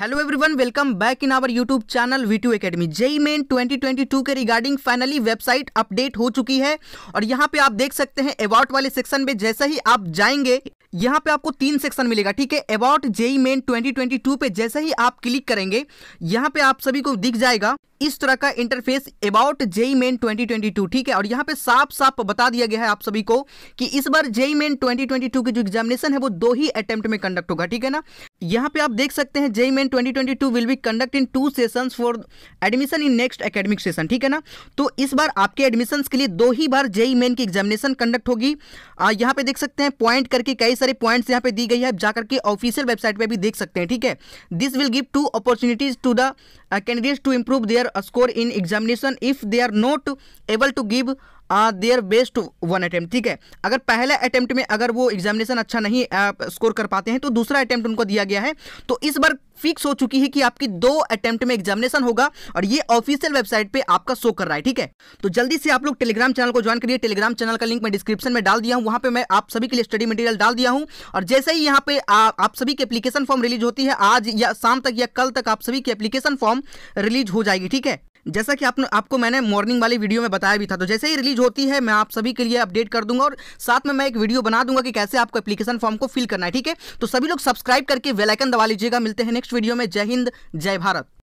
hello everyone welcome back in our YouTube channel V two academy JEE Main 2022 के regarding finally website update हो चुकी है और यहाँ पे आप देख सकते हैं अवार्ड वाले सेक्शन में जैसे ही आप जाएंगे यहाँ पे आपको तीन सेक्शन मिलेगा ठीक है अवार्ड जेई मेन 2022 पे जैसे ही आप क्लिक करेंगे यहाँ पे आप सभी को दिख जाएगा इस तरह का इंटरफेस अबाउट जेई मेन 2022 ठीक है और यहां पे साफ साफ बता दिया गया है आप सभी को कि इस बार जेई मेन 2022 की जो एग्जामिनेशन है वो दो ही अटेम्प्ट में कंडक्ट होगा ठीक है ना यहां पे आप देख सकते हैं JEE Main 2022 will be conduct in two sessions for admission in next academic session ठीक है ना तो इस बार आपके एडमिशन के लिए दो ही बार जेई मेन की एग्जामिनेशन कंडक्ट होगी यहां पर देख सकते हैं पॉइंट करके कई सारे पॉइंट यहां पर दी गई है जाकर के ऑफिशियल वेबसाइट पर भी देख सकते हैं ठीक है this will give two opportunities to the candidate to improve their score in examination if they are not able to give their best one attempt ठीक है अगर पहले अटैम्प्ट में अगर वो एग्जामिनेशन अच्छा नहीं स्कोर कर पाते हैं तो दूसरा अटैम्प्ट उनको दिया गया है तो इस बार फिक्स हो चुकी है कि आपकी दो अटेम्प्ट में एग्जामिनेशन होगा और ये ऑफिशियल वेबसाइट पे आपका शो कर रहा है ठीक है तो जल्दी से आप लोग टेलीग्राम चैनल को ज्वाइन करिए टेलीग्राम चैनल का लिंक मैं डिस्क्रिप्शन में डाल दिया हूँ वहां पे मैं आप सभी के लिए स्टडी मटेरियल डाल दिया हूँ और जैसे ही यहाँ पे आ, आप सभी की एप्लीकेशन फॉर्म रिलीज होती है आज या शाम तक या कल तक आप सभी की एप्लीकेशन फॉर्म रिलीज हो जाएगी ठीक है जैसा कि आपने आपको मैंने मॉर्निंग वाली वीडियो में बताया भी था तो जैसे ही रिलीज होती है मैं आप सभी के लिए अपडेट कर दूंगा और साथ में मैं एक वीडियो बना दूंगा कि कैसे आपको एप्लीकेशन फॉर्म को फिल करना है ठीक है तो सभी लोग सब्सक्राइब करके वेलाइकन दबा लीजिएगा मिलते हैं नेक्स्ट वीडियो में जय हिंद जय भारत